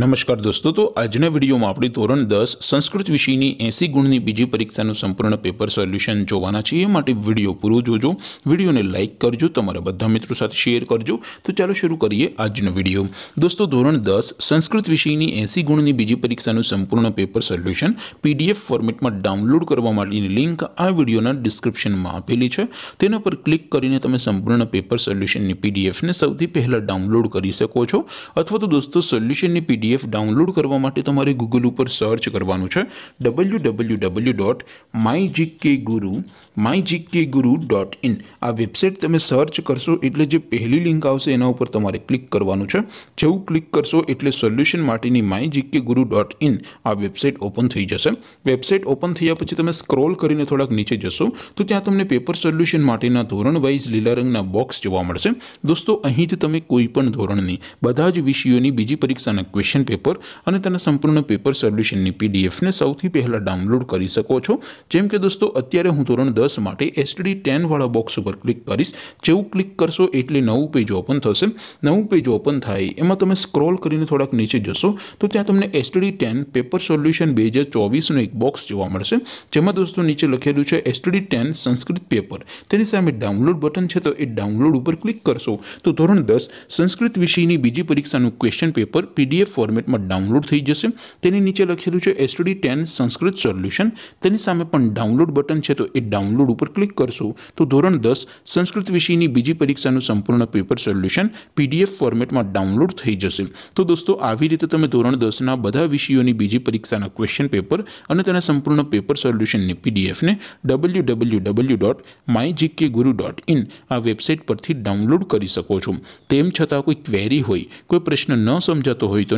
નમસ્કાર દોસ્તો તો આજનો વિડિયોમાં આપણે ધોરણ 10 સંસ્કૃત વિષયની 80 ગુણની બીજી પરીક્ષાનું સંપૂર્ણ પેપર સોલ્યુશન જોવાના છે. આ માટે વિડિયો પૂરો જોજો. વિડિયોને લાઈક કરજો, તમારા બધા મિત્રો સાથે શેર કરજો. તો ચાલો શરૂ કરીએ આજનો વિડિયો. દોસ્તો ધોરણ 10 સંસ્કૃત વિષયની 80 ગુણની બીજી પરીક્ષાનું સંપૂર્ણ પેપર સોલ્યુશન PDF ફોર્મેટમાં ડાઉનલોડ કરવા માટેની લિંક આ વિડિયોના ડિસ્ક્રિપ્શનમાં આપેલી છે. તેના પર ક્લિક કરીને તમે સંપૂર્ણ પેપર સોલ્યુશનની PDF ને સૌથી પહેલા ડાઉનલોડ કરી શકો છો. અથવા તો દોસ્તો સોલ્યુશનની पीडीएफ डाउनलोड કરવા માટે તમારે Google ઉપર સર્ચ કરવાનું છે www.mygkguru mygkguru.in આ વેબસાઈટ તમે સર્ચ કરશો એટલે જે પહેલી લિંક આવશે તેના ઉપર તમારે ક્લિક કરવાનું છે જેવું ક્લિક કરશો એટલે સોલ્યુશન માટેની mygkguru.in આ વેબસાઈટ ઓપન થઈ જશે વેબસાઈટ ઓપન થયા પછી તમે સ્ક્રોલ કરીને થોડક નીચે જશો તો ત્યાં તમને પેપર સોલ્યુશન માટેના ધોરણ वाइज લિલા રંગના બોક્સ જોવા મળશે દોસ્તો અહીં જ તમને કોઈ પણ ધોરણની બધા જ વિષયોની બીજી પરીક્ષાના क्वेश्चन पेपर અને તેના સંપૂર્ણ પેપર સોલ્યુશન ની પીડીએફ ને સૌથી પહેલા ડાઉનલોડ કરી શકો છો જેમ કે દોસ્તો અત્યારે હું ધોરણ 10 માટે STD 10 વાળો બોક્સ ઉપર ક્લિક કરીશ જેવું ક્લિક કરશો એટલે નવું પેજ ઓપન થશે નવું પેજ ઓપન થાય એમાં તમે સ્ક્રોલ કરીને થોડક નીચે જશો તો ત્યાં તમને STD 10 પેપર સોલ્યુશન 2024 નો એક બોક્સ જોવા મળશે જેમાં દોસ્તો નીચે લખેલું છે STD 10 સંસ્કૃત પેપર તેરીસામે ડાઉનલોડ બટન છે તો એ ડાઉનલોડ ઉપર ક્લિક કરશો તો ધોરણ 10 સંસ્કૃત વિષયની બીજી પરીક્ષા નું ક્વેશ્ચન પેપર પીડીએફ फॉर्मेट માં ડાઉનલોડ થઈ જશે તેની નીચે લખેલું છે STD 10 સંસ્કૃત સોલ્યુશન તેની સામે પણ ડાઉનલોડ બટન છે તો એ ડાઉનલોડ ઉપર ક્લિક કરશું તો ધોરણ 10 સંસ્કૃત વિષયની બીજી પરીક્ષાનો સંપૂર્ણ પેપર સોલ્યુશન PDF ફોર્મેટમાં ડાઉનલોડ થઈ જશે તો દોસ્તો આવી રીતે તમે ધોરણ 10 ના બધા વિષયોની બીજી પરીક્ષાના ક્વેશ્ચન પેપર અને તેના સંપૂર્ણ પેપર સોલ્યુશન ને PDF ને www.mygkguru.in આ વેબસાઈટ પરથી ડાઉનલોડ કરી શકો છો તેમ છતાં કોઈ ક્વેરી હોય કોઈ પ્રશ્ન ન સમજાતો હોય તો